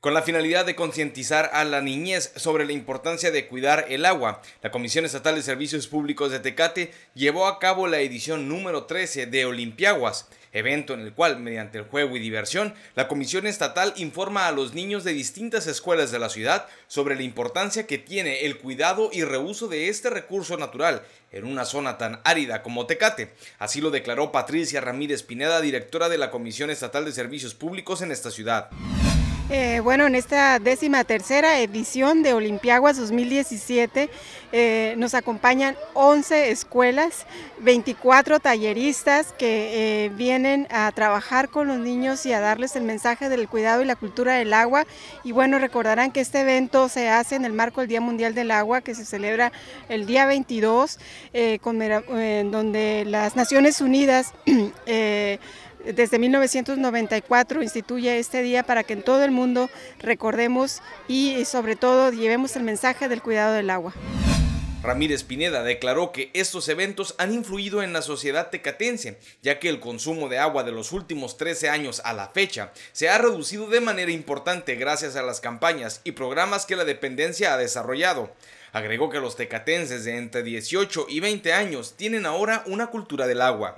Con la finalidad de concientizar a la niñez sobre la importancia de cuidar el agua, la Comisión Estatal de Servicios Públicos de Tecate llevó a cabo la edición número 13 de Olimpiaguas, evento en el cual, mediante el juego y diversión, la Comisión Estatal informa a los niños de distintas escuelas de la ciudad sobre la importancia que tiene el cuidado y reuso de este recurso natural en una zona tan árida como Tecate. Así lo declaró Patricia Ramírez Pineda, directora de la Comisión Estatal de Servicios Públicos en esta ciudad. Eh, bueno, en esta décima tercera edición de Olimpiaguas 2017 eh, nos acompañan 11 escuelas, 24 talleristas que eh, vienen a trabajar con los niños y a darles el mensaje del cuidado y la cultura del agua. Y bueno, recordarán que este evento se hace en el marco del Día Mundial del Agua que se celebra el día 22, en donde las Naciones Unidas desde 1994 instituye este día para que en todo el mundo recordemos y sobre todo llevemos el mensaje del cuidado del agua. Ramírez Pineda declaró que estos eventos han influido en la sociedad tecatense, ya que el consumo de agua de los últimos 13 años a la fecha se ha reducido de manera importante gracias a las campañas y programas que la dependencia ha desarrollado. Agregó que los tecatenses de entre 18 y 20 años tienen ahora una cultura del agua.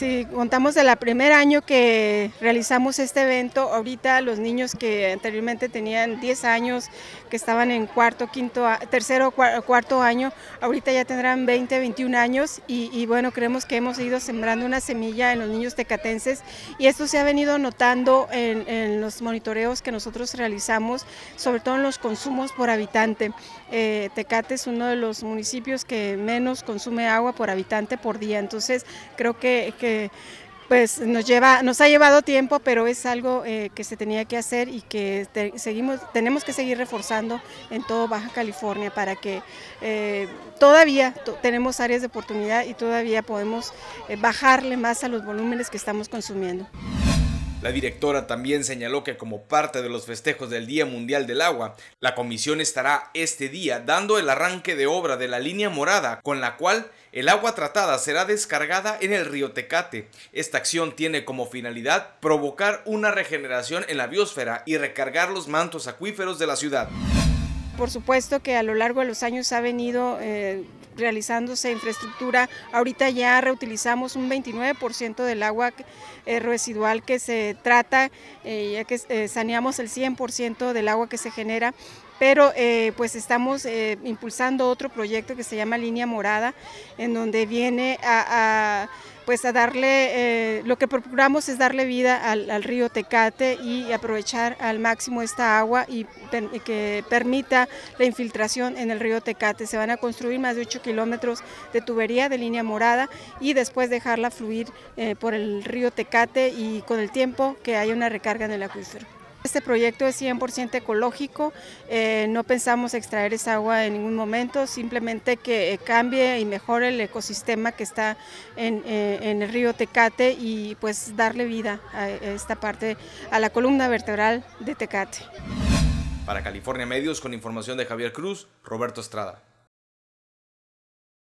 Si contamos la primer año que realizamos este evento, ahorita los niños que anteriormente tenían 10 años, que estaban en cuarto, quinto, tercero, cuarto año, ahorita ya tendrán 20, 21 años y, bueno, creemos que hemos ido sembrando una semilla en los niños tecatenses y esto se ha venido notando en, los monitoreos que nosotros realizamos, sobre todo en los consumos por habitante. Eh, Tecate es uno de los municipios que menos consume agua por habitante por día, entonces creo que pues nos nos ha llevado tiempo, pero es algo eh, que se tenía que hacer y que seguimos, tenemos que seguir reforzando en todo Baja California para que eh, todavía tenemos áreas de oportunidad y todavía podemos eh, bajarle más a los volúmenes que estamos consumiendo. La directora también señaló que como parte de los festejos del Día Mundial del Agua, la comisión estará este día dando el arranque de obra de la línea morada con la cual el agua tratada será descargada en el río Tecate. Esta acción tiene como finalidad provocar una regeneración en la biosfera y recargar los mantos acuíferos de la ciudad por supuesto que a lo largo de los años ha venido eh, realizándose infraestructura. Ahorita ya reutilizamos un 29% del agua eh, residual que se trata, eh, ya que saneamos el 100% del agua que se genera pero eh, pues estamos eh, impulsando otro proyecto que se llama Línea Morada, en donde viene a, pues a darle, eh, lo que procuramos es darle vida al, río Tecate y aprovechar al máximo esta agua y, que permita la infiltración en el río Tecate. Se van a construir más de 8 kilómetros de tubería de línea morada y después dejarla fluir por el río Tecate y con el tiempo que haya una recarga en el acuífero. Este proyecto es 100% ecológico, eh, no pensamos extraer esa agua en ningún momento, simplemente que eh, cambie y mejore el ecosistema que está en, eh, en, el río Tecate y pues darle vida a esta parte, a la columna vertebral de Tecate. Para California Medios, con información de Javier Cruz, Roberto Estrada.